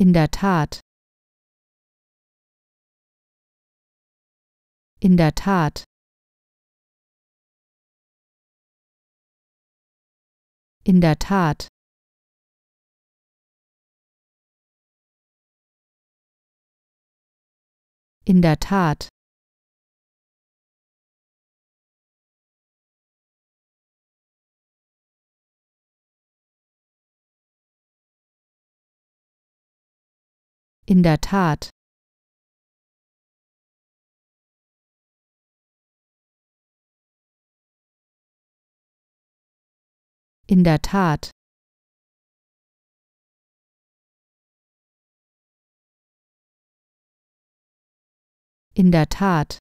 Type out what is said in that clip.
In der Tat. In der Tat. In der Tat. In der Tat. In der Tat. In der Tat. In der Tat.